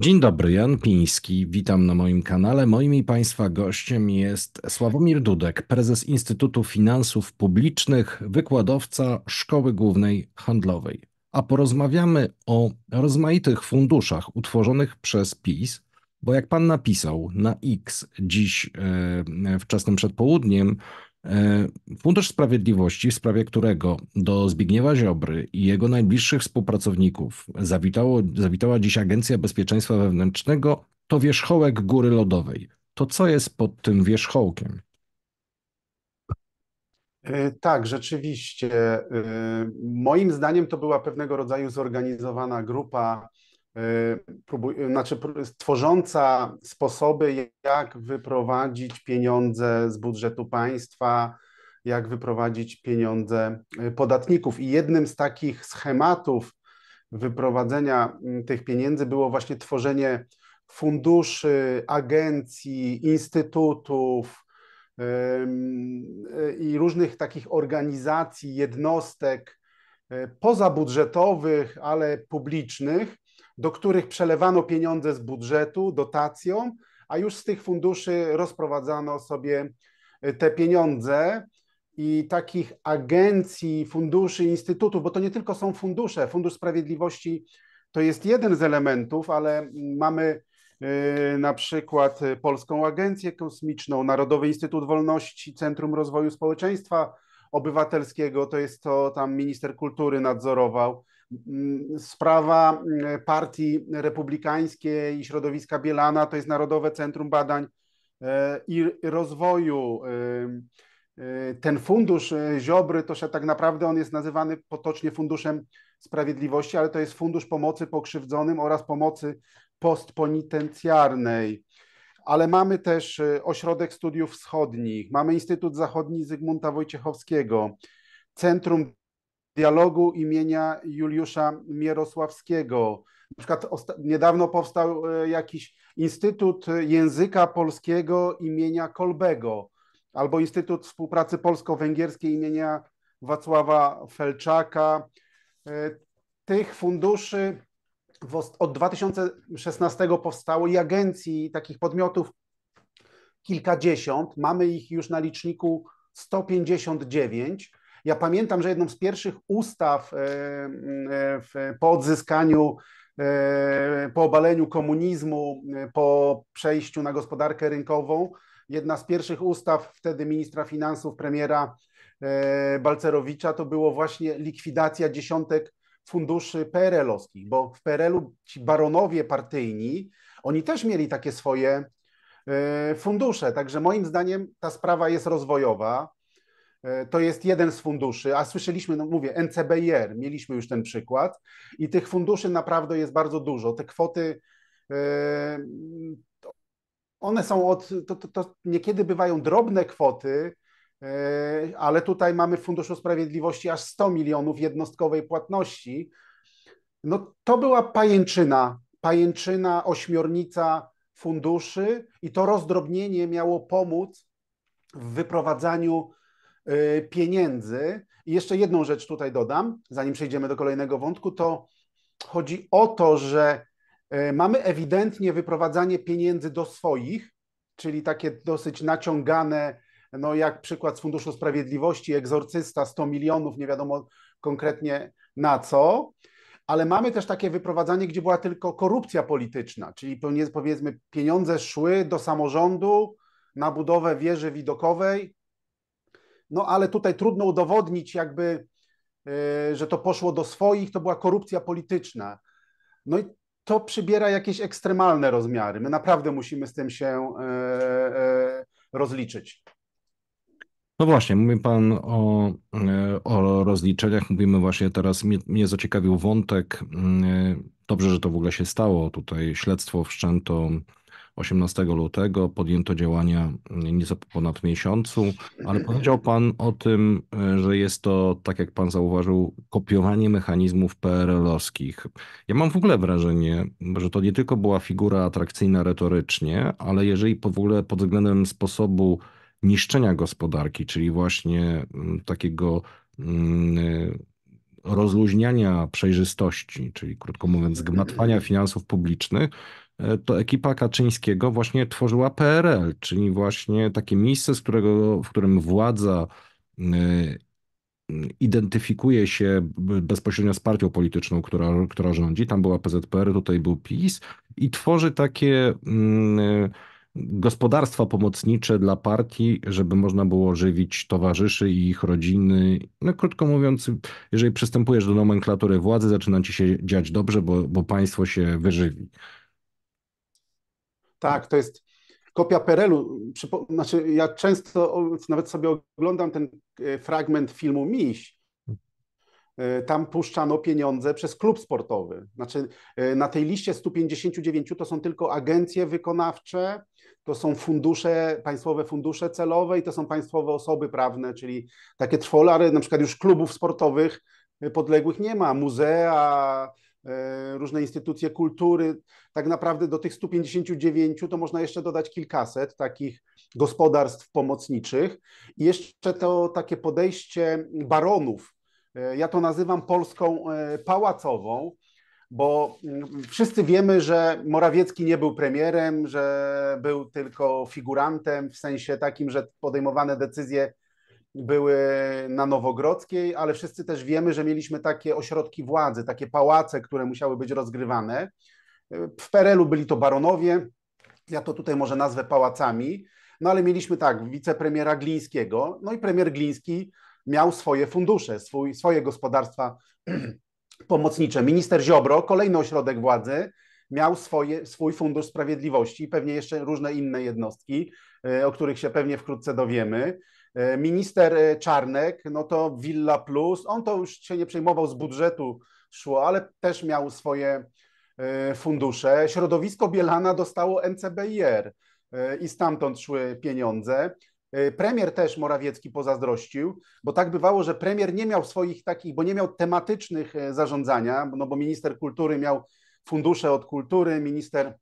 Dzień dobry, Jan Piński, witam na moim kanale. Moim i Państwa gościem jest Sławomir Dudek, prezes Instytutu Finansów Publicznych, wykładowca Szkoły Głównej Handlowej. A porozmawiamy o rozmaitych funduszach utworzonych przez PiS, bo jak Pan napisał na X dziś e, wczesnym przedpołudniem, E, Fundusz Sprawiedliwości, w sprawie którego do Zbigniewa Ziobry i jego najbliższych współpracowników zawitało, zawitała dziś Agencja Bezpieczeństwa Wewnętrznego, to wierzchołek góry lodowej. To co jest pod tym wierzchołkiem? E, tak, rzeczywiście. E, moim zdaniem to była pewnego rodzaju zorganizowana grupa Y, próbuj, znaczy tworząca sposoby, jak wyprowadzić pieniądze z budżetu państwa, jak wyprowadzić pieniądze y, podatników. I jednym z takich schematów wyprowadzenia mm, tych pieniędzy było właśnie tworzenie funduszy, agencji, instytutów y, i różnych takich organizacji, jednostek pozabudżetowych, ale publicznych, do których przelewano pieniądze z budżetu dotacją, a już z tych funduszy rozprowadzano sobie e, te pieniądze i takich agencji, funduszy, instytutów, bo to nie tylko są fundusze. Fundusz Sprawiedliwości to jest jeden z elementów, ale mamy e, na przykład e, Polską Agencję Kosmiczną, Narodowy Instytut Wolności, Centrum Rozwoju Społeczeństwa Obywatelskiego, to jest to tam minister kultury nadzorował, Mm, sprawa mm, Partii Republikańskiej i środowiska Bielana to jest Narodowe Centrum Badań e, i Rozwoju. Y, ten fundusz y, Ziobry, to się tak naprawdę on jest nazywany potocznie Funduszem Sprawiedliwości, ale to jest Fundusz Pomocy Pokrzywdzonym oraz Pomocy Postpenitencjarnej ale mamy też y, Ośrodek Studiów Wschodnich, mamy Instytut Zachodni Zygmunta Wojciechowskiego, Centrum dialogu imienia Juliusza Mierosławskiego. Na przykład niedawno powstał e, jakiś Instytut Języka Polskiego imienia Kolbego albo Instytut Współpracy Polsko-Węgierskiej imienia Wacława Felczaka. E, tych funduszy od 2016 powstało i agencji, takich podmiotów kilkadziesiąt. Mamy ich już na liczniku 159. Ja pamiętam, że jedną z pierwszych ustaw e, e, po odzyskaniu e, po obaleniu komunizmu, po przejściu na gospodarkę rynkową. Jedna z pierwszych ustaw wtedy ministra finansów, premiera Balcerowicza, to było właśnie likwidacja dziesiątek funduszy PRL-owskich, bo w PRL-u ci baronowie partyjni, oni też mieli takie swoje fundusze. Także moim zdaniem ta sprawa jest rozwojowa. E, to jest jeden z funduszy, a słyszeliśmy, no mówię, NCBR, mieliśmy już ten przykład i tych funduszy naprawdę jest bardzo dużo. Te kwoty, e, one są od, to, to, to niekiedy bywają drobne kwoty, e, ale tutaj mamy w Funduszu Sprawiedliwości aż 100 milionów jednostkowej płatności. No to była pajęczyna, pajęczyna, ośmiornica funduszy i to rozdrobnienie miało pomóc w wyprowadzaniu Y, pieniędzy. I jeszcze jedną rzecz tutaj dodam, zanim przejdziemy do kolejnego wątku, to chodzi o to, że y, mamy ewidentnie wyprowadzanie pieniędzy do swoich, czyli takie dosyć naciągane, no jak przykład z Funduszu Sprawiedliwości, egzorcysta 100 milionów, nie wiadomo konkretnie na co, ale mamy też takie wyprowadzanie, gdzie była tylko korupcja polityczna, czyli powiedzmy pieniądze szły do samorządu na budowę wieży widokowej, no ale tutaj trudno udowodnić, jakby, e, że to poszło do swoich, to była korupcja polityczna. No i to przybiera jakieś ekstremalne rozmiary. My naprawdę musimy z tym się e, e, rozliczyć. No właśnie, mówi Pan o, o rozliczeniach. Mówimy właśnie teraz, mnie, mnie zaciekawił wątek. Dobrze, że to w ogóle się stało. Tutaj śledztwo wszczęto 18 lutego podjęto działania nieco ponad miesiącu, ale powiedział Pan o tym, że jest to, tak jak Pan zauważył, kopiowanie mechanizmów PRL-owskich. Ja mam w ogóle wrażenie, że to nie tylko była figura atrakcyjna retorycznie, ale jeżeli w ogóle pod względem sposobu niszczenia gospodarki, czyli właśnie mm, takiego mm, rozluźniania przejrzystości, czyli krótko mówiąc, zgmatwania finansów publicznych, e, to ekipa Kaczyńskiego właśnie tworzyła PRL, czyli właśnie takie miejsce, z którego, w którym władza e, identyfikuje się bezpośrednio z partią polityczną, która, która rządzi. Tam była PZPR, tutaj był PiS i tworzy takie. Yy, gospodarstwa pomocnicze dla partii, żeby można było żywić towarzyszy i ich rodziny. No krótko mówiąc, jeżeli przystępujesz do nomenklatury władzy, zaczyna ci się dziać dobrze, bo, bo państwo się wyżywi. Tak, to jest kopia Perelu. u Znaczy, ja często nawet sobie oglądam ten e, fragment filmu Miś. E, tam puszczano pieniądze przez klub sportowy. Znaczy, e, na tej liście 159 to są tylko agencje wykonawcze, to są fundusze, państwowe fundusze celowe i to są państwowe osoby prawne, czyli takie trwolary, ale na przykład już klubów sportowych podległych nie ma, muzea, e, różne instytucje kultury. Tak naprawdę do tych 159 to można jeszcze dodać kilkaset takich gospodarstw pomocniczych. I jeszcze to takie podejście baronów, e, ja to nazywam Polską e, pałacową, bo mm, wszyscy wiemy, że Morawiecki nie był premierem, że był tylko figurantem, w sensie takim, że podejmowane decyzje były na Nowogrodzkiej, ale wszyscy też wiemy, że mieliśmy takie ośrodki władzy, takie pałace, które musiały być rozgrywane. W Perelu byli to baronowie, ja to tutaj może nazwę pałacami, no ale mieliśmy tak, wicepremiera Glińskiego, no i premier Gliński miał swoje fundusze, swój, swoje gospodarstwa pomocnicze. Minister Ziobro, kolejny ośrodek władzy, miał swoje, swój Fundusz Sprawiedliwości i pewnie jeszcze różne inne jednostki, e, o których się pewnie wkrótce dowiemy. E, minister e, Czarnek, no to Villa Plus, on to już się nie przejmował z budżetu szło, ale też miał swoje fundusze. Środowisko Bielana dostało NCBIR i stamtąd szły pieniądze. E, premier też Morawiecki pozazdrościł, bo tak bywało, że premier nie miał swoich takich, bo nie miał tematycznych e, zarządzania, no bo minister kultury miał fundusze od kultury, minister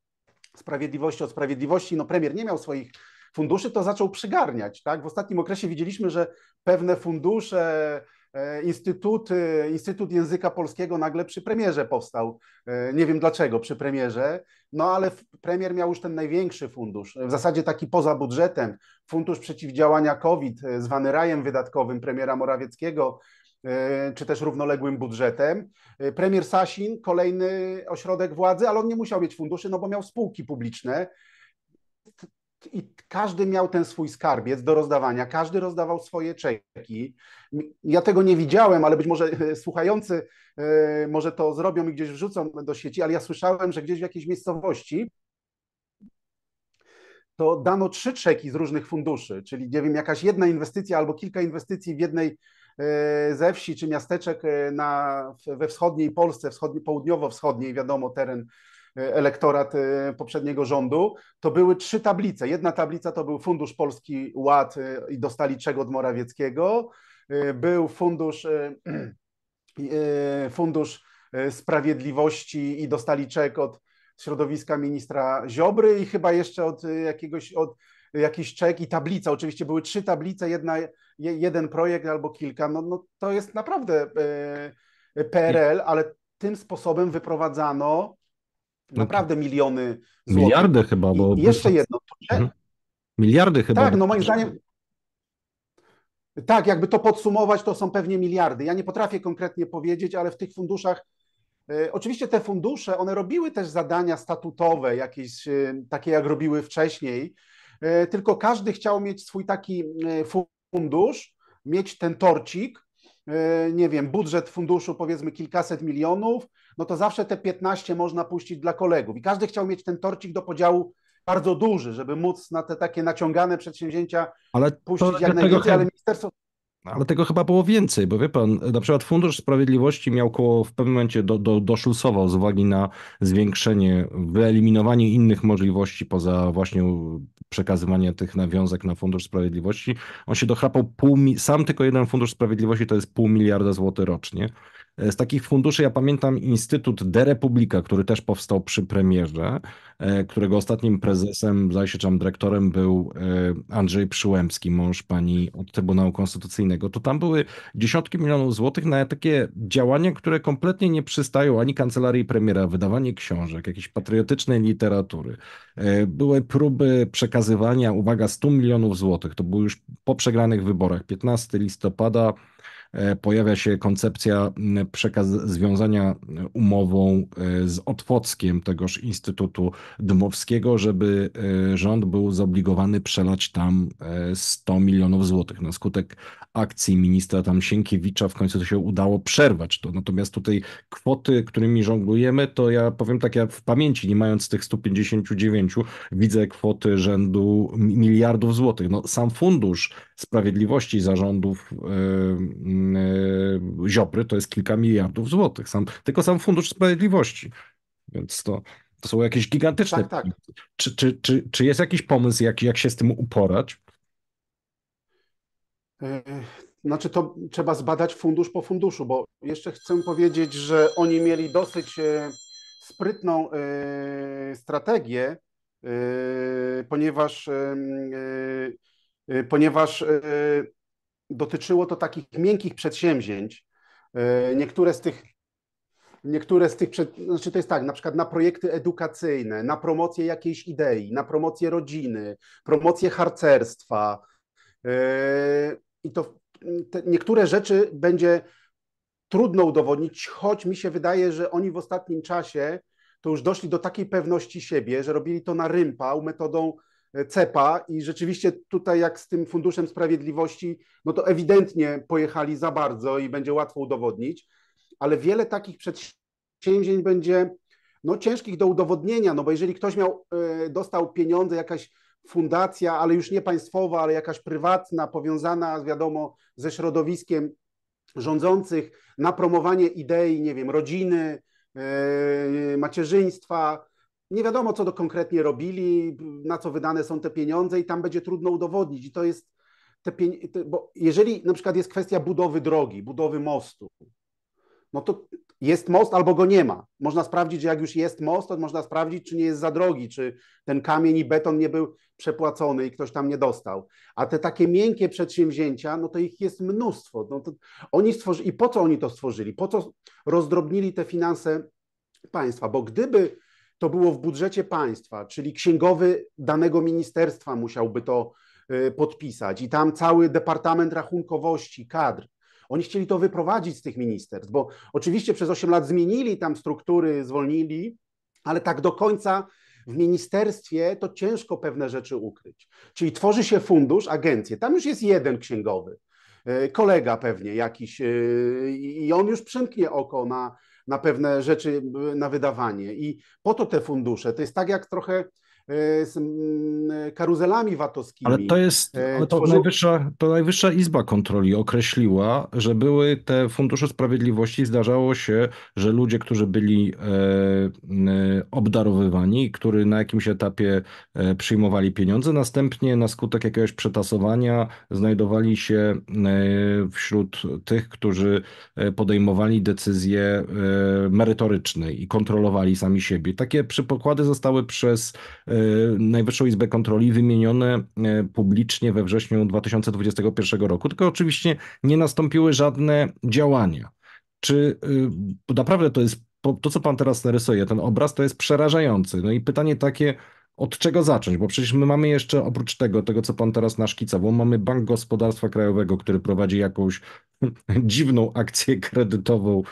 sprawiedliwości od sprawiedliwości, no premier nie miał swoich funduszy, to zaczął przygarniać, tak? W ostatnim okresie widzieliśmy, że pewne fundusze E, Instytut e, Instytut Języka Polskiego nagle przy premierze powstał. E, nie wiem dlaczego przy premierze, no ale premier miał już ten największy fundusz, w zasadzie taki poza budżetem, fundusz przeciwdziałania COVID, zwany rajem wydatkowym premiera Morawieckiego, czy też równoległym budżetem. Premier Sasin, kolejny ośrodek władzy, ale on nie musiał mieć funduszy, no bo miał spółki publiczne i każdy miał ten swój skarbiec do rozdawania, każdy rozdawał swoje czeki. Ja tego nie widziałem, ale być może e, słuchający e, może to zrobią i gdzieś wrzucą do sieci, ale ja słyszałem, że gdzieś w jakiejś miejscowości to dano trzy czeki z różnych funduszy, czyli nie wiem, jakaś jedna inwestycja albo kilka inwestycji w jednej e, ze wsi czy miasteczek na, we wschodniej Polsce, wschodni, południowo-wschodniej, wiadomo, teren E, elektorat e, poprzedniego rządu, to były trzy tablice. Jedna tablica to był Fundusz Polski Ład e, i dostali czego od Morawieckiego. Był fundusz, fundusz Sprawiedliwości i dostali czek od środowiska ministra Ziobry i chyba jeszcze od jakiegoś, od jakiś czek i tablica. Oczywiście były trzy tablice, jedna, jeden projekt albo kilka. No, no to jest naprawdę PRL, ale tym sposobem wyprowadzano no Naprawdę tak. miliony złotych. Miliardy chyba, bo... I jeszcze jedno. Mhm. Miliardy chyba. Tak, no moim zdaniem... Tak, jakby to podsumować, to są pewnie miliardy. Ja nie potrafię konkretnie powiedzieć, ale w tych funduszach e, Oczywiście te fundusze, one robiły też zadania statutowe, jakieś e, takie jak robiły wcześniej, e, tylko każdy chciał mieć swój taki fundusz, mieć ten torcik, nie wiem, budżet funduszu powiedzmy kilkaset milionów, no to zawsze te 15 można puścić dla kolegów. I każdy chciał mieć ten torcik do podziału bardzo duży, żeby móc na te takie naciągane przedsięwzięcia ale puścić jak najwięcej, ale ministerstwo... No. Ale tego chyba było więcej, bo wie pan, na przykład Fundusz Sprawiedliwości miał koło, w pewnym momencie do, do, doszlusował z uwagi na zwiększenie, wyeliminowanie innych możliwości poza właśnie przekazywanie tych nawiązek na Fundusz Sprawiedliwości. On się dochrapał pół, sam tylko jeden Fundusz Sprawiedliwości to jest pół miliarda złotych rocznie. E, z takich funduszy ja pamiętam Instytut De Republika, który też powstał przy premierze, e, którego ostatnim prezesem, zdaje dyrektorem był e, Andrzej Przyłębski, mąż pani od Trybunału Konstytucyjnego. To tam były dziesiątki milionów złotych na takie działania, które kompletnie nie przystają ani kancelarii premiera, wydawanie książek, jakiejś patriotycznej literatury. Były próby przekazywania, uwaga, 100 milionów złotych. To było już po przegranych wyborach, 15 listopada E, pojawia się koncepcja przekaz związania umową e, z Otwockiem tegoż Instytutu Dmowskiego, żeby e, rząd był zobligowany przelać tam 100 milionów złotych. Na skutek akcji ministra tam Sienkiewicza w końcu to się udało przerwać to. Natomiast tutaj kwoty, którymi żonglujemy, to ja powiem tak, ja w pamięci, nie mając tych 159, widzę kwoty rzędu miliardów złotych. No, sam fundusz sprawiedliwości zarządów yy, E, Ziobry to jest kilka miliardów złotych. Sam, tylko sam Fundusz Sprawiedliwości. Więc to, to są jakieś gigantyczne. Tak, tak. Czy, czy, czy, czy jest jakiś pomysł, jak, jak się z tym uporać? E, znaczy, to trzeba zbadać fundusz po funduszu, bo jeszcze chcę powiedzieć, że oni mieli dosyć e, sprytną strategię, ponieważ, ponieważ dotyczyło to takich miękkich przedsięwzięć. E, niektóre z tych, niektóre z tych przed, znaczy to jest tak, na przykład na projekty edukacyjne, na promocję jakiejś idei, na promocję rodziny, promocję harcerstwa. E, I to te, niektóre rzeczy będzie trudno udowodnić, choć mi się wydaje, że oni w ostatnim czasie to już doszli do takiej pewności siebie, że robili to na rympa, metodą cepa i rzeczywiście tutaj jak z tym Funduszem Sprawiedliwości, no to ewidentnie pojechali za bardzo i będzie łatwo udowodnić, ale wiele takich przedsięwzięć będzie no, ciężkich do udowodnienia, no bo jeżeli ktoś miał, e, dostał pieniądze, jakaś fundacja, ale już nie państwowa, ale jakaś prywatna, powiązana, wiadomo, ze środowiskiem rządzących na promowanie idei, nie wiem, rodziny, e, macierzyństwa, nie wiadomo, co to konkretnie robili, na co wydane są te pieniądze i tam będzie trudno udowodnić. I to jest, te pieniądze bo jeżeli na przykład jest kwestia budowy drogi, budowy mostu, no to jest most albo go nie ma. Można sprawdzić, że jak już jest most, to można sprawdzić, czy nie jest za drogi, czy ten kamień i beton nie był przepłacony i ktoś tam nie dostał. A te takie miękkie przedsięwzięcia, no to ich jest mnóstwo. No to oni stworzy... I po co oni to stworzyli? Po co rozdrobnili te finanse państwa? Bo gdyby to było w budżecie państwa, czyli księgowy danego ministerstwa musiałby to y, podpisać i tam cały Departament Rachunkowości, kadr. Oni chcieli to wyprowadzić z tych ministerstw, bo oczywiście przez 8 lat zmienili tam struktury, zwolnili, ale tak do końca w ministerstwie to ciężko pewne rzeczy ukryć. Czyli tworzy się fundusz, agencję. Tam już jest jeden księgowy, y, kolega pewnie jakiś, y, i on już przymknie oko na, na pewne rzeczy, y, na wydawanie. I po to te fundusze, to jest tak jak trochę E, z karuzelami VAT-owskimi. Ale to jest, e, ale to, najwyższa, to najwyższa Izba Kontroli określiła, że były te fundusze sprawiedliwości, zdarzało się, że ludzie, którzy byli e, obdarowywani, którzy na jakimś etapie przyjmowali pieniądze, następnie na skutek jakiegoś przetasowania znajdowali się wśród tych, którzy podejmowali decyzje merytoryczne i kontrolowali sami siebie. Takie przypokłady zostały przez E, Najwyższą Izbę Kontroli wymienione e, publicznie we wrześniu 2021 roku, tylko oczywiście nie nastąpiły żadne działania. Czy e, naprawdę to jest, to co pan teraz narysuje, ten obraz to jest przerażający. No i pytanie takie, od czego zacząć? Bo przecież my mamy jeszcze oprócz tego, tego co pan teraz naszkicował, mamy Bank Gospodarstwa Krajowego, który prowadzi jakąś dziwną akcję kredytową,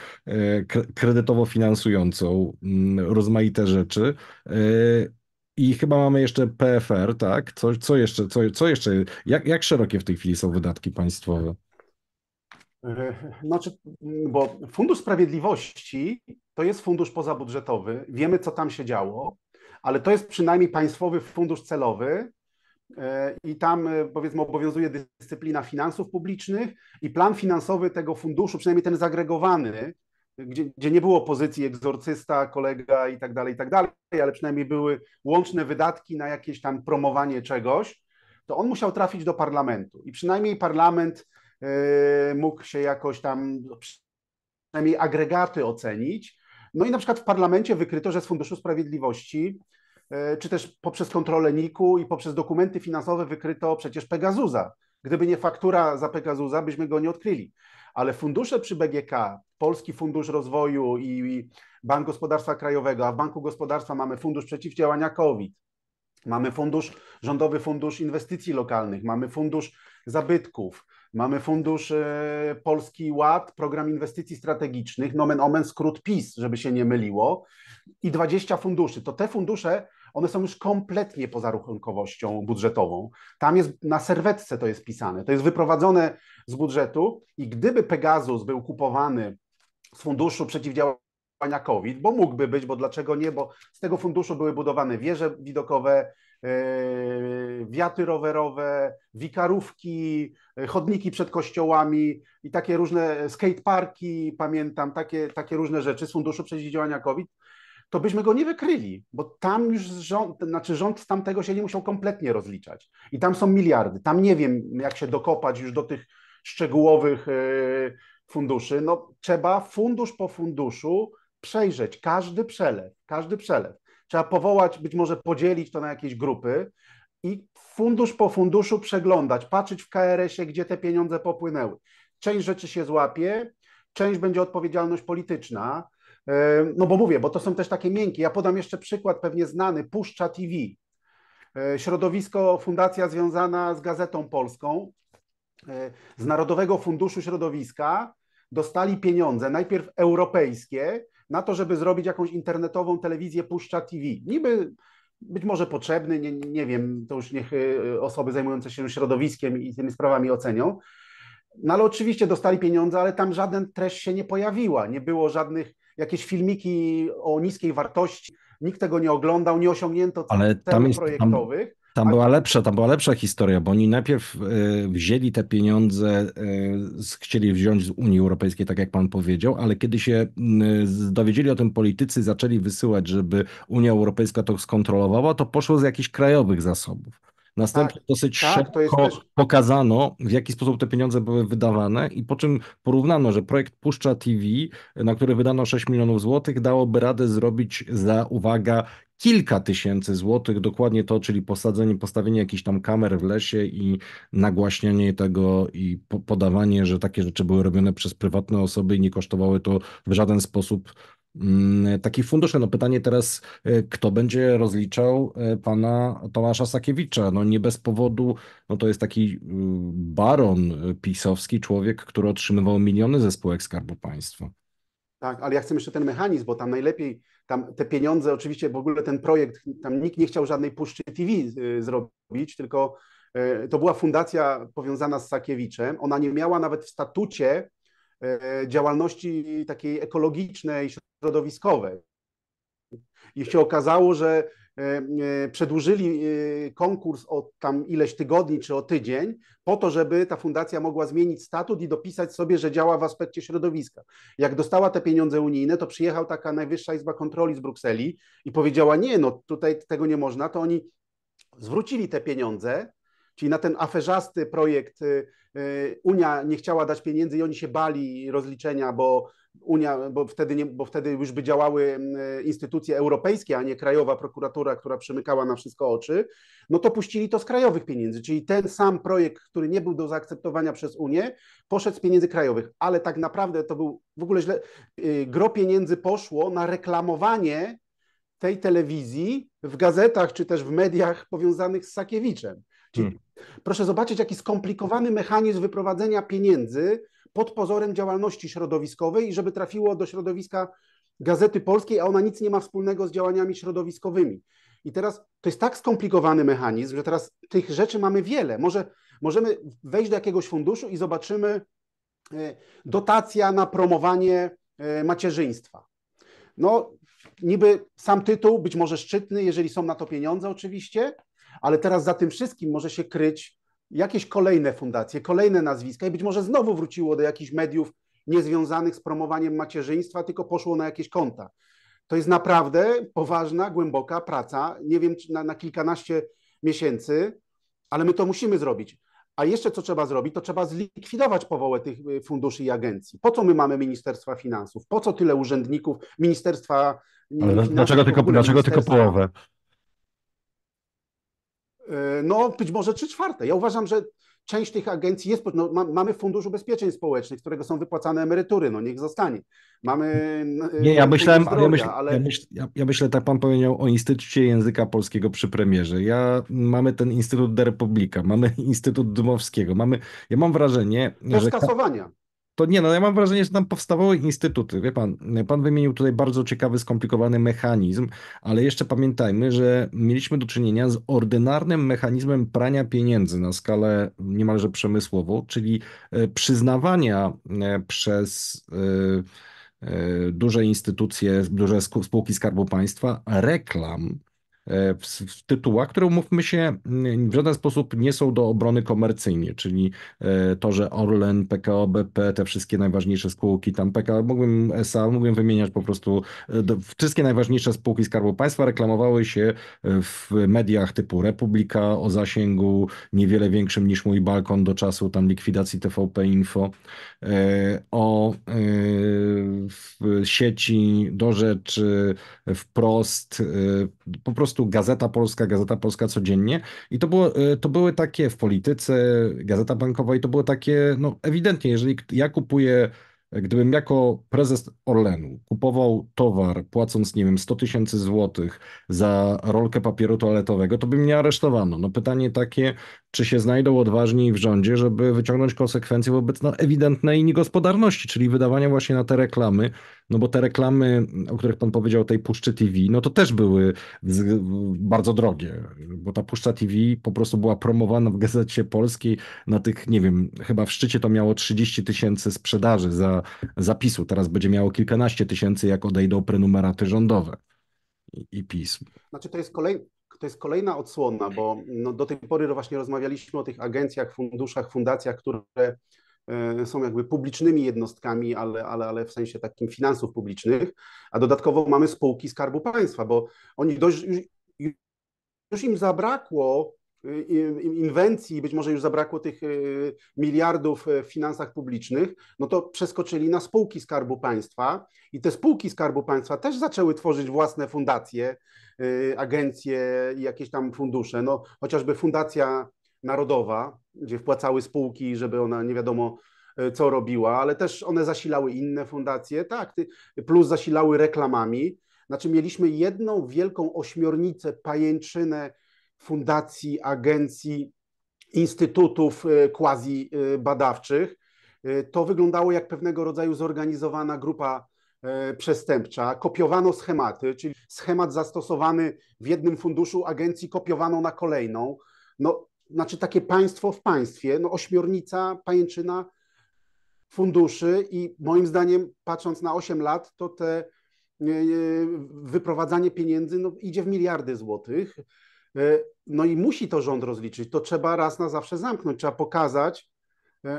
kredytowo-finansującą, mm, rozmaite rzeczy. I chyba mamy jeszcze PFR, tak? Co, co jeszcze? Co, co jeszcze? Jak, jak szerokie w tej chwili są wydatki państwowe? E, znaczy, bo Fundusz Sprawiedliwości to jest fundusz pozabudżetowy, wiemy co tam się działo, ale to jest przynajmniej państwowy fundusz celowy e, i tam e, powiedzmy obowiązuje dyscyplina finansów publicznych i plan finansowy tego funduszu, przynajmniej ten zagregowany, gdzie, gdzie nie było pozycji egzorcysta, kolega i tak dalej, i tak dalej, ale przynajmniej były łączne wydatki na jakieś tam promowanie czegoś, to on musiał trafić do parlamentu i przynajmniej parlament yy, mógł się jakoś tam, przynajmniej agregaty ocenić. No i na przykład w parlamencie wykryto, że z Funduszu Sprawiedliwości e, czy też poprzez kontrolę NIK-u i poprzez dokumenty finansowe wykryto przecież Pegazuza. Gdyby nie faktura za Pegazuza, byśmy go nie odkryli ale fundusze przy BGK, Polski Fundusz Rozwoju i Bank Gospodarstwa Krajowego, a w Banku Gospodarstwa mamy Fundusz Przeciwdziałania COVID, mamy fundusz, Rządowy Fundusz Inwestycji Lokalnych, mamy Fundusz Zabytków, mamy Fundusz e, Polski Ład, Program Inwestycji Strategicznych, nomen omen skrót PIS, żeby się nie myliło, i 20 funduszy. To te fundusze one są już kompletnie poza rachunkowością budżetową. Tam jest na serwetce to jest pisane, to jest wyprowadzone z budżetu i gdyby Pegasus był kupowany z funduszu przeciwdziałania COVID, bo mógłby być, bo dlaczego nie, bo z tego funduszu były budowane wieże widokowe, yy, wiaty rowerowe, wikarówki, yy, chodniki przed kościołami i takie różne skateparki, pamiętam, takie, takie różne rzeczy z funduszu przeciwdziałania COVID, to byśmy go nie wykryli, bo tam już rząd, znaczy rząd z tamtego się nie musiał kompletnie rozliczać. I tam są miliardy. Tam nie wiem, jak się dokopać już do tych szczegółowych e, funduszy. No, trzeba fundusz po funduszu przejrzeć każdy przelew, każdy przelew. Trzeba powołać, być może podzielić to na jakieś grupy i fundusz po funduszu przeglądać, patrzeć w KRS-ie, gdzie te pieniądze popłynęły. Część rzeczy się złapie, część będzie odpowiedzialność polityczna, E, no bo mówię, bo to są też takie miękkie. Ja podam jeszcze przykład pewnie znany, Puszcza TV. E, środowisko, fundacja związana z Gazetą Polską, e, z Narodowego Funduszu Środowiska dostali pieniądze, najpierw europejskie, na to, żeby zrobić jakąś internetową telewizję Puszcza TV. Niby być może potrzebny, nie, nie wiem, to już niech osoby zajmujące się środowiskiem i tymi sprawami ocenią. No ale oczywiście dostali pieniądze, ale tam żaden treść się nie pojawiła, nie było żadnych jakieś filmiki o niskiej wartości, nikt tego nie oglądał, nie osiągnięto Ale tam jest, projektowych. Tam... Tam była lepsza, tam była lepsza historia, bo oni najpierw e, wzięli te pieniądze, e, chcieli wziąć z Unii Europejskiej, tak jak pan powiedział, ale kiedy się dowiedzieli o tym politycy, zaczęli wysyłać, żeby Unia Europejska to skontrolowała, to poszło z jakichś krajowych zasobów. Następnie tak, dosyć tak, szybko pokazano, w jaki sposób te pieniądze były wydawane i po czym porównano, że projekt Puszcza TV, na który wydano 6 milionów złotych, dałoby radę zrobić za, uwaga, kilka tysięcy złotych, dokładnie to, czyli posadzenie, postawienie jakichś tam kamer w lesie i nagłaśnianie tego i po podawanie, że takie rzeczy były robione przez prywatne osoby i nie kosztowały to w żaden sposób Mm, taki fundusze No pytanie teraz, e, kto będzie rozliczał e, pana Tomasza Sakiewicza? No nie bez powodu, no to jest taki mm, baron e, pisowski, człowiek, który otrzymywał miliony ze spółek Skarbu Państwa. Tak, ale ja chcę jeszcze ten mechanizm, bo tam najlepiej, tam te pieniądze, oczywiście w ogóle ten projekt, tam nikt nie chciał żadnej puszczy TV zrobić, tylko to była fundacja powiązana z Sakiewiczem. Ona nie miała nawet w statucie E, działalności takiej ekologicznej, środowiskowej. I się okazało, że e, e, przedłużyli konkurs o tam ileś tygodni czy o tydzień, po to, żeby ta fundacja mogła zmienić statut i dopisać sobie, że działa w aspekcie środowiska. Jak dostała te pieniądze unijne, to przyjechał taka Najwyższa Izba Kontroli z Brukseli i powiedziała: Nie, no tutaj tego nie można, to oni zwrócili te pieniądze Czyli na ten aferzasty projekt y, y, Unia nie chciała dać pieniędzy i oni się bali rozliczenia, bo Unia, bo wtedy, nie, bo wtedy już by działały mm, e, instytucje europejskie, a nie krajowa prokuratura, która przymykała na wszystko oczy, no to puścili to z krajowych pieniędzy. Czyli ten sam projekt, który nie był do zaakceptowania przez Unię, poszedł z pieniędzy krajowych, ale tak naprawdę to był w ogóle źle. Y, gro pieniędzy poszło na reklamowanie tej telewizji w gazetach czy też w mediach powiązanych z Sakiewiczem. Hmm. Proszę zobaczyć, jaki skomplikowany mechanizm wyprowadzenia pieniędzy pod pozorem działalności środowiskowej i żeby trafiło do środowiska Gazety Polskiej, a ona nic nie ma wspólnego z działaniami środowiskowymi. I teraz to jest tak skomplikowany mechanizm, że teraz tych rzeczy mamy wiele. Może możemy wejść do jakiegoś funduszu i zobaczymy e, dotacja na promowanie e, macierzyństwa. No, niby sam tytuł, być może szczytny, jeżeli są na to pieniądze oczywiście, ale teraz za tym wszystkim może się kryć jakieś kolejne fundacje, kolejne nazwiska i być może znowu wróciło do jakichś mediów niezwiązanych z promowaniem macierzyństwa, tylko poszło na jakieś konta. To jest naprawdę poważna, głęboka praca, nie wiem, czy na, na kilkanaście miesięcy, ale my to musimy zrobić. A jeszcze co trzeba zrobić, to trzeba zlikwidować powołę tych y, funduszy i agencji. Po co my mamy Ministerstwa Finansów? Po co tyle urzędników, Ministerstwa. Finansów, dlaczego tylko, dlaczego tylko połowę? E, no, być może trzy czwarte. Ja uważam, że część tych agencji jest, no, ma, mamy w Funduszu Ubezpieczeń Społecznych, którego są wypłacane emerytury, no niech zostanie. Mamy... E, Nie, ja myślałem, zdrowia, ja, myśl, ale... ja, myśl, ja, ja, myślę, tak pan powiedział o Instytucie Języka Polskiego przy premierze. Ja, mamy ten Instytut de Republika, mamy Instytut Dmowskiego, mamy, ja mam wrażenie... Też że... skasowania to nie, no ja mam wrażenie, że tam powstawały instytuty. Wie pan, pan wymienił tutaj bardzo ciekawy, skomplikowany mechanizm, ale jeszcze pamiętajmy, że mieliśmy do czynienia z ordynarnym mechanizmem prania pieniędzy na skalę niemalże przemysłową, czyli e, przyznawania e, przez e, duże instytucje, duże spółki Skarbu Państwa reklam E, w, w tytułach, które mówmy się mm, w żaden sposób nie są do obrony komercyjnie, czyli e, to, że Orlen, PKO, BP, te wszystkie najważniejsze spółki, tam PKO, mógłbym SA, mógłbym wymieniać po prostu e, wszystkie najważniejsze spółki Skarbu Państwa reklamowały się w mediach typu Republika o zasięgu niewiele większym niż mój balkon do czasu tam likwidacji TVP Info, o sieci do rzeczy wprost, po prostu prostu Gazeta Polska, Gazeta Polska codziennie. I to, było, y, to były takie w polityce, Gazeta Bankowa, i to było takie, no ewidentnie, jeżeli ja kupuję. Gdybym jako prezes Orlenu kupował towar płacąc, nie wiem, 100 tysięcy złotych za rolkę papieru toaletowego, to by mnie aresztowano. No pytanie takie, czy się znajdą odważni w rządzie, żeby wyciągnąć konsekwencje wobec no, ewidentnej niegospodarności, czyli wydawania właśnie na te reklamy no bo te reklamy, o których pan powiedział, tej Puszczy TV, no to też były bardzo drogie, bo ta Puszcza TV po prostu była promowana w Gazecie Polskiej na tych, nie wiem, chyba w szczycie to miało 30 tysięcy sprzedaży za zapisu, teraz będzie miało kilkanaście tysięcy, jak odejdą prenumeraty rządowe i, i pism. Znaczy to jest kolej, to jest kolejna odsłona, bo no do tej pory właśnie rozmawialiśmy o tych agencjach, funduszach, fundacjach, które E, są jakby publicznymi jednostkami, ale, ale, ale w sensie takim finansów publicznych, a dodatkowo mamy spółki Skarbu Państwa, bo oni dość, już, już im zabrakło e, inwencji, być może już zabrakło tych e, miliardów w finansach publicznych, no to przeskoczyli na spółki Skarbu Państwa i te spółki Skarbu Państwa też zaczęły tworzyć własne fundacje, agencje i jakieś tam fundusze. No, chociażby fundacja narodowa, gdzie wpłacały spółki, żeby ona nie wiadomo e, co robiła, ale też one zasilały inne fundacje, tak, plus zasilały reklamami. Znaczy mieliśmy jedną wielką ośmiornicę, pajęczynę fundacji, agencji, instytutów e, quasi e, badawczych. To wyglądało jak pewnego rodzaju zorganizowana grupa przestępcza. Kopiowano schematy, czyli schemat zastosowany w jednym funduszu agencji kopiowano na kolejną. No, znaczy takie państwo w państwie, no ośmiornica, pajęczyna funduszy i moim zdaniem patrząc na 8 lat, to te e, e, wyprowadzanie pieniędzy no, idzie w miliardy złotych. E, no i musi to rząd rozliczyć. To trzeba raz na zawsze zamknąć. Trzeba pokazać,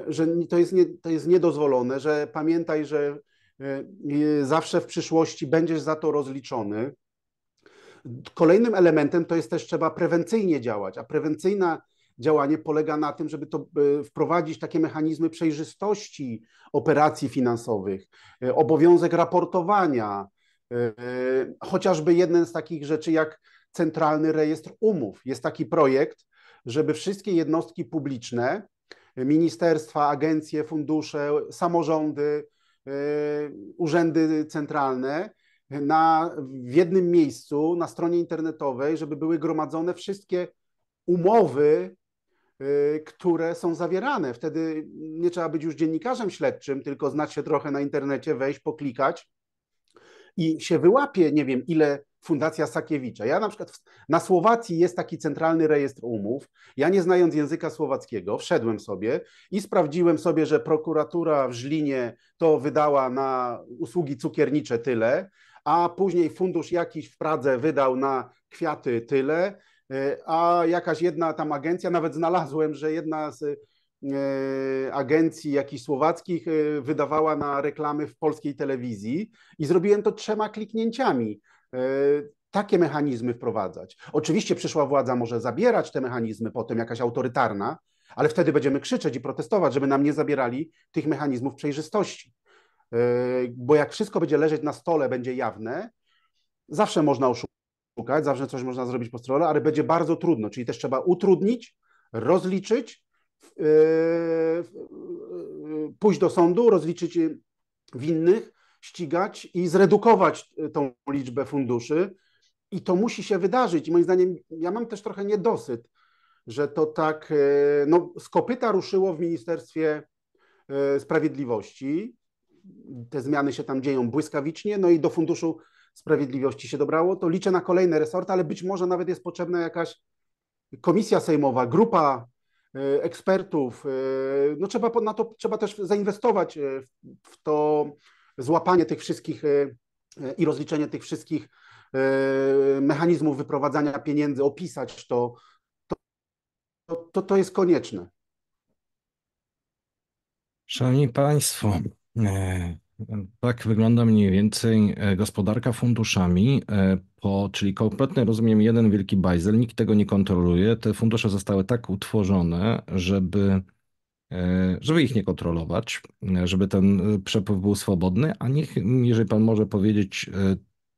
że to jest, nie, to jest niedozwolone, że pamiętaj, że zawsze w przyszłości będziesz za to rozliczony. Kolejnym elementem to jest też trzeba prewencyjnie działać, a prewencyjna działanie polega na tym, żeby to e, wprowadzić takie mechanizmy przejrzystości operacji finansowych, e, obowiązek raportowania, e, chociażby jeden z takich rzeczy jak Centralny Rejestr Umów. Jest taki projekt, żeby wszystkie jednostki publiczne, ministerstwa, agencje, fundusze, samorządy, urzędy centralne, na, w jednym miejscu na stronie internetowej, żeby były gromadzone wszystkie umowy Y, które są zawierane. Wtedy nie trzeba być już dziennikarzem śledczym, tylko znać się trochę na internecie, wejść, poklikać i się wyłapie, nie wiem, ile Fundacja Sakiewicza. Ja na przykład w, na Słowacji jest taki centralny rejestr umów. Ja nie znając języka słowackiego, wszedłem sobie i sprawdziłem sobie, że prokuratura w Żlinie to wydała na usługi cukiernicze tyle, a później fundusz jakiś w Pradze wydał na kwiaty tyle E, a jakaś jedna tam agencja, nawet znalazłem, że jedna z e, agencji jakichś słowackich e, wydawała na reklamy w polskiej telewizji i zrobiłem to trzema kliknięciami. Takie mechanizmy wprowadzać. Oczywiście przyszła władza może zabierać te mechanizmy potem, jakaś autorytarna, ale wtedy będziemy krzyczeć i protestować, żeby nam nie zabierali tych mechanizmów przejrzystości. Bo jak wszystko będzie leżeć na stole, będzie jawne, zawsze można oszukać szukać, zawsze coś można zrobić po stronie, ale będzie bardzo trudno, czyli też trzeba utrudnić, rozliczyć, e, e, pójść do sądu, rozliczyć e, winnych, ścigać i zredukować tą liczbę funduszy. I to musi się wydarzyć. I moim zdaniem, ja mam też trochę niedosyt, że to tak no, skopyta ruszyło w Ministerstwie Sprawiedliwości. Te zmiany się tam dzieją błyskawicznie, no i do funduszu Sprawiedliwości się dobrało, to liczę na kolejne resorty, ale być może nawet jest potrzebna jakaś komisja sejmowa, grupa e, ekspertów. E, no trzeba na to trzeba też zainwestować e, w to złapanie tych wszystkich i rozliczenie tych wszystkich mechanizmów wyprowadzania pieniędzy, opisać to. To, to, to jest konieczne. Szanowni Państwo, tak wygląda mniej więcej e, gospodarka funduszami, e, po, czyli kompletnie rozumiem jeden wielki bajzel, nikt tego nie kontroluje. Te fundusze zostały tak utworzone, żeby, e, żeby ich nie kontrolować, żeby ten przepływ był swobodny, a niech, jeżeli pan może powiedzieć,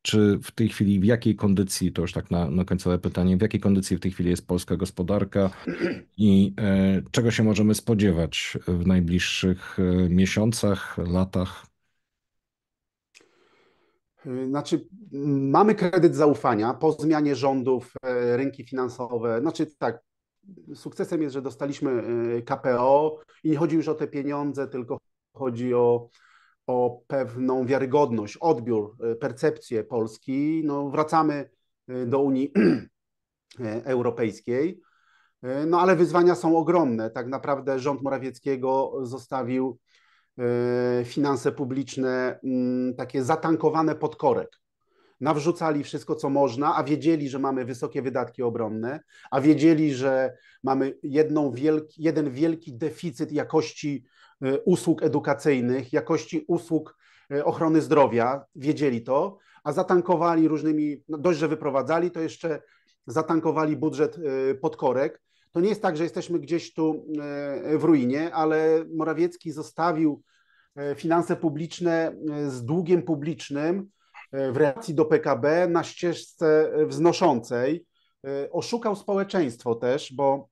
czy w tej chwili, w jakiej kondycji, to już tak na, na końcowe pytanie, w jakiej kondycji w tej chwili jest polska gospodarka i e, czego się możemy spodziewać w najbliższych miesiącach, latach? Y, znaczy, mm, mamy kredyt zaufania po zmianie rządów, e, rynki finansowe. Znaczy, tak, sukcesem jest, że dostaliśmy y, KPO i nie chodzi już o te pieniądze, tylko chodzi o, o pewną wiarygodność, odbiór, y, percepcję Polski. No, wracamy do Unii e, Europejskiej. No ale wyzwania są ogromne. Tak naprawdę rząd Morawieckiego zostawił Y, finanse publiczne mm, takie zatankowane pod korek. Nawrzucali wszystko, co można, a wiedzieli, że mamy wysokie wydatki obronne, a wiedzieli, że mamy jedną wielki, jeden wielki deficyt jakości y, usług edukacyjnych, jakości usług y, ochrony zdrowia, wiedzieli to, a zatankowali różnymi, no dość, że wyprowadzali, to jeszcze zatankowali budżet pod korek to nie jest tak, że jesteśmy gdzieś tu e, w ruinie, ale Morawiecki zostawił e, finanse publiczne e, z długiem publicznym w relacji do PKB na ścieżce wznoszącej. Oszukał społeczeństwo też, bo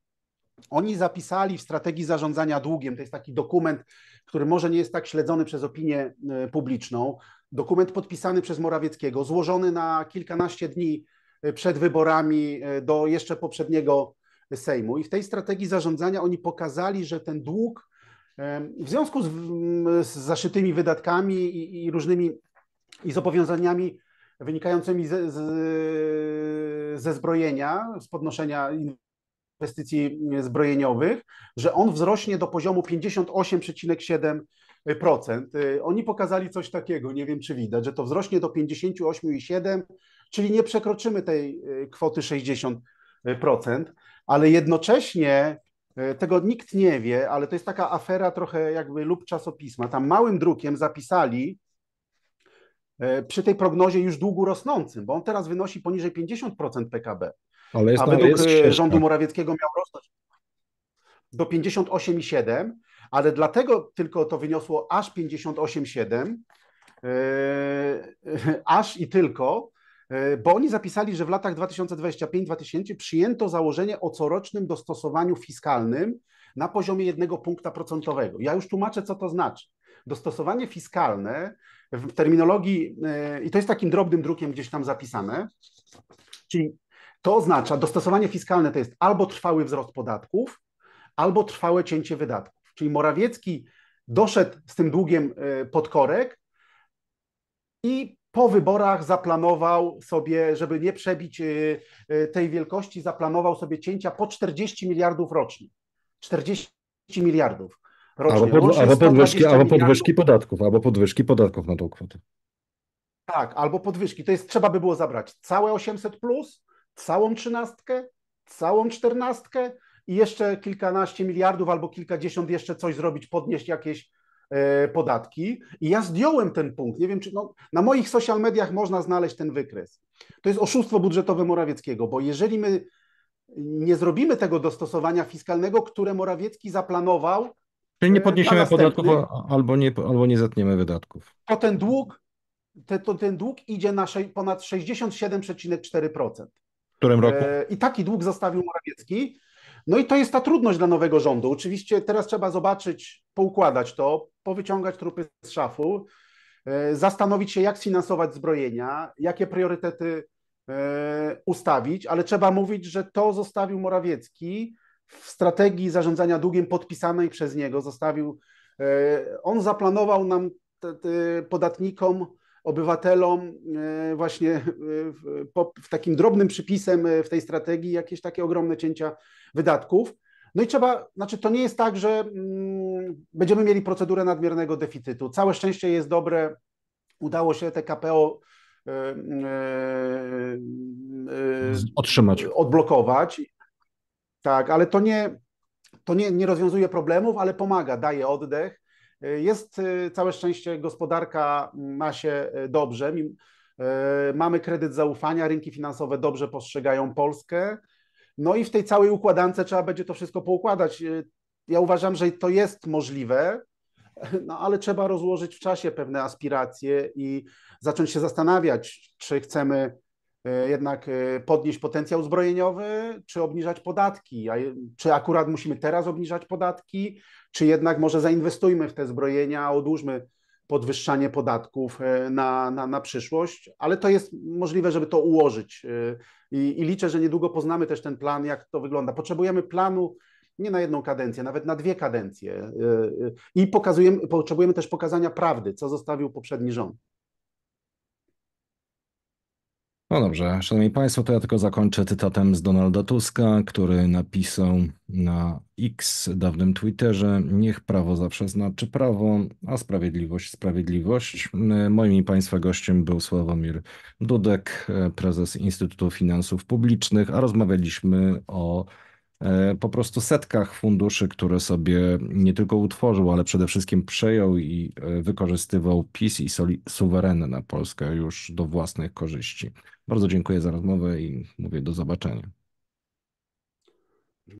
oni zapisali w strategii zarządzania długiem, to jest taki dokument, który może nie jest tak śledzony przez opinię publiczną, dokument podpisany przez Morawieckiego, złożony na kilkanaście dni przed wyborami do jeszcze poprzedniego Sejmu. I w tej strategii zarządzania oni pokazali, że ten dług w związku z, mm, z zaszytymi wydatkami i, i, różnymi i zobowiązaniami wynikającymi ze, z, ze zbrojenia, z podnoszenia inwestycji zbrojeniowych, że on wzrośnie do poziomu 58,7%. Y, oni pokazali coś takiego, nie wiem czy widać, że to wzrośnie do 58,7, czyli nie przekroczymy tej y, kwoty 60% ale jednocześnie e, tego nikt nie wie, ale to jest taka afera trochę jakby lub czasopisma. Tam małym drukiem zapisali e, przy tej prognozie już długu rosnącym, bo on teraz wynosi poniżej 50% PKB. Ale jest, a według e, rządu Morawieckiego miał rosnąć do 58,7, ale dlatego tylko to wyniosło aż 58,7, aż i tylko, E, bo oni zapisali, że w latach 2025-2000 przyjęto założenie o corocznym dostosowaniu fiskalnym na poziomie jednego punkta procentowego. Ja już tłumaczę, co to znaczy. Dostosowanie fiskalne w terminologii, e, i to jest takim drobnym drukiem gdzieś tam zapisane, czyli to oznacza, dostosowanie fiskalne to jest albo trwały wzrost podatków, albo trwałe cięcie wydatków. Czyli Morawiecki doszedł z tym długiem e, pod korek i po wyborach zaplanował sobie, żeby nie przebić y, y, tej wielkości, zaplanował sobie cięcia po 40 miliardów rocznie. 40 miliardów rocznie. Albo, pod, albo podwyżki, albo podwyżki podatków, albo podwyżki podatków na tą kwotę. Tak, albo podwyżki. To jest trzeba by było zabrać całe 800 plus, całą trzynastkę, całą czternastkę i jeszcze kilkanaście miliardów albo kilkadziesiąt jeszcze coś zrobić, podnieść jakieś E, podatki i ja zdjąłem ten punkt. Nie wiem, czy no, na moich social mediach można znaleźć ten wykres. To jest oszustwo budżetowe Morawieckiego, bo jeżeli my nie zrobimy tego dostosowania fiskalnego, które Morawiecki zaplanował. Czyli nie e, podniesiemy podatków albo nie, albo nie zatniemy wydatków. To ten dług, te, to ten dług idzie na ponad 67,4%. W którym e, roku? I taki dług zostawił Morawiecki no i to jest ta trudność dla nowego rządu. Oczywiście teraz trzeba zobaczyć, poukładać to, powyciągać trupy z szafu, e, zastanowić się, jak sfinansować zbrojenia, jakie priorytety e, ustawić, ale trzeba mówić, że to zostawił Morawiecki w strategii zarządzania długiem podpisanej przez niego. Zostawił, e, on zaplanował nam podatnikom obywatelom e, właśnie e, w takim drobnym przypisem e, w tej strategii jakieś takie ogromne cięcia wydatków. No i trzeba, znaczy to nie jest tak, że mm, będziemy mieli procedurę nadmiernego deficytu. Całe szczęście jest dobre, udało się te KPO otrzymać, odblokować. Tak, ale to nie, to nie, nie rozwiązuje problemów, ale pomaga, daje oddech jest e, całe szczęście, gospodarka ma się e, dobrze. E, mamy kredyt zaufania, rynki finansowe dobrze postrzegają Polskę. No i w tej całej układance trzeba będzie to wszystko poukładać. Ja uważam, że to jest możliwe, no ale trzeba rozłożyć w czasie pewne aspiracje i zacząć się zastanawiać, czy chcemy E, jednak e, podnieść potencjał zbrojeniowy, czy obniżać podatki? A czy akurat musimy teraz obniżać podatki, czy jednak może zainwestujmy w te zbrojenia, odłóżmy podwyższanie podatków e, na, na, na przyszłość, ale to jest możliwe, żeby to ułożyć I, i liczę, że niedługo poznamy też ten plan, jak to wygląda. Potrzebujemy planu nie na jedną kadencję, nawet na dwie kadencje i pokazujemy, potrzebujemy też pokazania prawdy, co zostawił poprzedni rząd. No dobrze, szanowni państwo, to ja tylko zakończę cytatem z Donalda Tuska, który napisał na X, dawnym Twitterze, niech prawo zawsze znaczy prawo, a sprawiedliwość sprawiedliwość. Moim i państwa gościem był Sławomir Dudek, prezes Instytutu Finansów Publicznych, a rozmawialiśmy o E, po prostu setkach funduszy, które sobie nie tylko utworzył, ale przede wszystkim przejął i e, wykorzystywał PiS i suwerenna Polskę już do własnych korzyści. Bardzo dziękuję za rozmowę i mówię do zobaczenia.